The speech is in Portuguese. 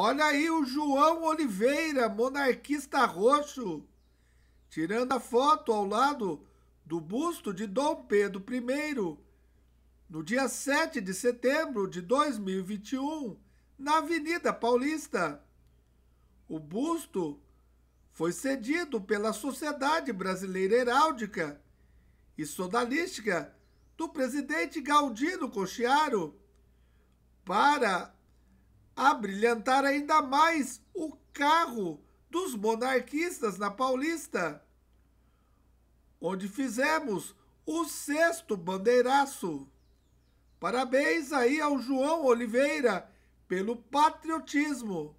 Olha aí o João Oliveira, monarquista roxo, tirando a foto ao lado do busto de Dom Pedro I, no dia 7 de setembro de 2021, na Avenida Paulista. O busto foi cedido pela Sociedade Brasileira Heráldica e Sodalística do presidente Galdino Cochiaro para a brilhantar ainda mais o carro dos monarquistas na Paulista, onde fizemos o sexto bandeiraço. Parabéns aí ao João Oliveira pelo patriotismo.